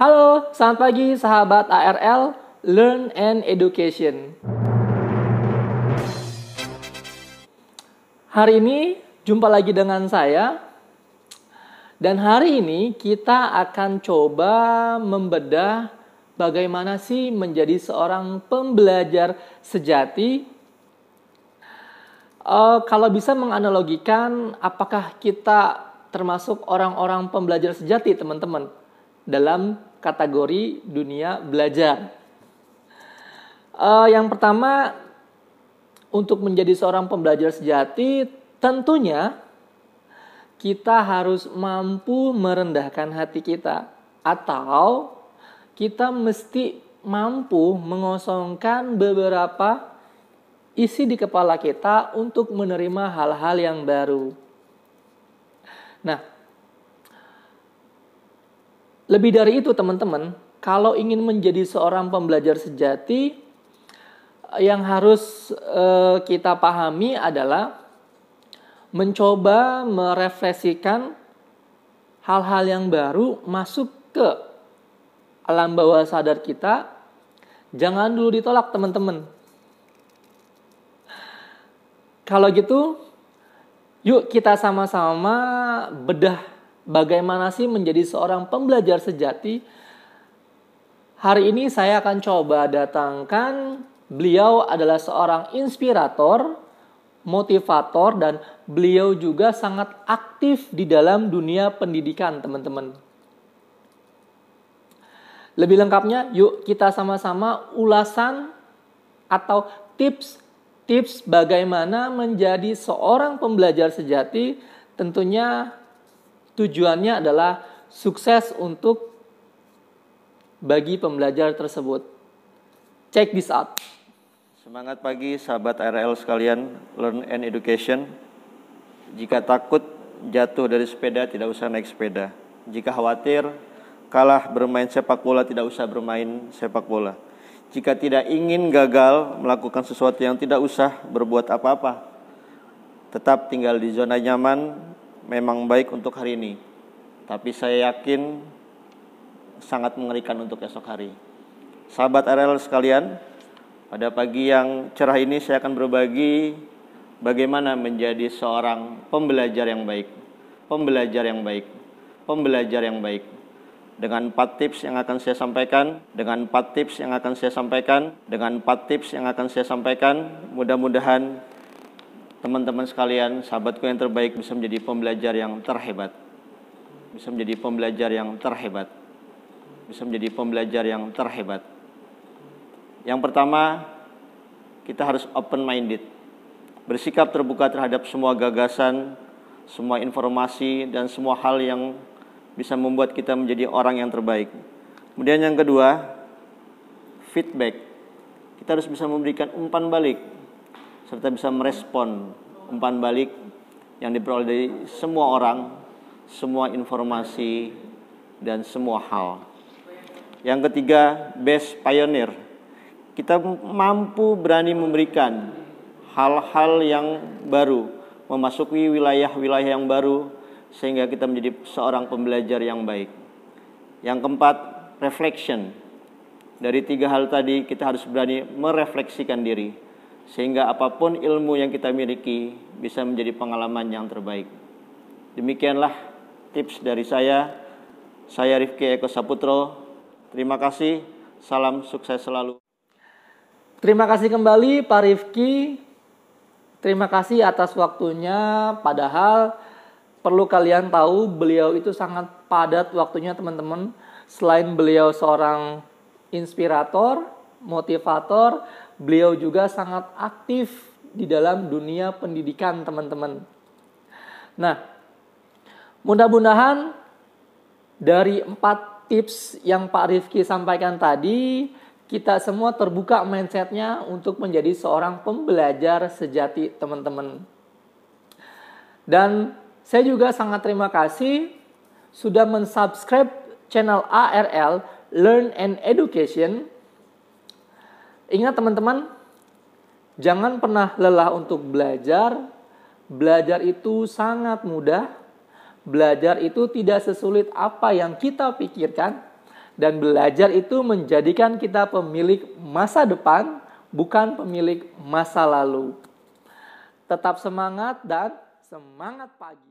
Halo, selamat pagi sahabat ARL Learn and Education. Hari ini jumpa lagi dengan saya dan hari ini kita akan coba membedah bagaimana sih menjadi seorang pembelajar sejati. E, kalau bisa menganalogikan apakah kita termasuk orang-orang pembelajar sejati, teman-teman? dalam kategori dunia belajar. Uh, yang pertama, untuk menjadi seorang pembelajar sejati, tentunya kita harus mampu merendahkan hati kita, atau kita mesti mampu mengosongkan beberapa isi di kepala kita untuk menerima hal-hal yang baru. Nah, lebih dari itu teman-teman, kalau ingin menjadi seorang pembelajar sejati, yang harus uh, kita pahami adalah mencoba merefleksikan hal-hal yang baru masuk ke alam bawah sadar kita. Jangan dulu ditolak teman-teman. Kalau gitu, yuk kita sama-sama bedah Bagaimana sih menjadi seorang pembelajar sejati? Hari ini saya akan coba datangkan beliau adalah seorang inspirator, motivator dan beliau juga sangat aktif di dalam dunia pendidikan, teman-teman. Lebih lengkapnya, yuk kita sama-sama ulasan atau tips tips bagaimana menjadi seorang pembelajar sejati tentunya tujuannya adalah sukses untuk bagi pembelajar tersebut. Check this out. Semangat pagi sahabat RL sekalian, Learn and Education. Jika takut jatuh dari sepeda, tidak usah naik sepeda. Jika khawatir kalah bermain sepak bola, tidak usah bermain sepak bola. Jika tidak ingin gagal melakukan sesuatu yang tidak usah berbuat apa-apa, tetap tinggal di zona nyaman, memang baik untuk hari ini, tapi saya yakin sangat mengerikan untuk esok hari. Sahabat RL sekalian, pada pagi yang cerah ini saya akan berbagi bagaimana menjadi seorang pembelajar yang baik. Pembelajar yang baik. Pembelajar yang baik. Dengan empat tips yang akan saya sampaikan, dengan empat tips yang akan saya sampaikan, dengan empat tips yang akan saya sampaikan, mudah-mudahan teman-teman sekalian, sahabatku yang terbaik bisa menjadi pembelajar yang terhebat. Bisa menjadi pembelajar yang terhebat. Bisa menjadi pembelajar yang terhebat. Yang pertama, kita harus open minded. Bersikap terbuka terhadap semua gagasan, semua informasi dan semua hal yang bisa membuat kita menjadi orang yang terbaik. Kemudian yang kedua, feedback. Kita harus bisa memberikan umpan balik serta bisa merespon umpan balik yang diperoleh dari semua orang, semua informasi dan semua hal. Yang ketiga, best pioneer. Kita mampu berani memberikan hal-hal yang baru, memasuki wilayah-wilayah yang baru sehingga kita menjadi seorang pembelajar yang baik. Yang keempat, reflection. Dari tiga hal tadi kita harus berani merefleksikan diri sehingga apapun ilmu yang kita miliki bisa menjadi pengalaman yang terbaik. Demikianlah tips dari saya. Saya Rifki Eko Saputro. Terima kasih. Salam sukses selalu. Terima kasih kembali Pak Rifki. Terima kasih atas waktunya. Padahal perlu kalian tahu beliau itu sangat padat waktunya teman-teman. Selain beliau seorang inspirator, motivator, beliau juga sangat aktif di dalam dunia pendidikan teman-teman. Nah, mudah-mudahan dari empat tips yang Pak Rifki sampaikan tadi, kita semua terbuka mindsetnya untuk menjadi seorang pembelajar sejati teman-teman. Dan saya juga sangat terima kasih sudah mensubscribe channel ARL Learn and Education Ingat teman-teman, jangan pernah lelah untuk belajar. Belajar itu sangat mudah. Belajar itu tidak sesulit apa yang kita pikirkan. Dan belajar itu menjadikan kita pemilik masa depan, bukan pemilik masa lalu. Tetap semangat dan semangat pagi.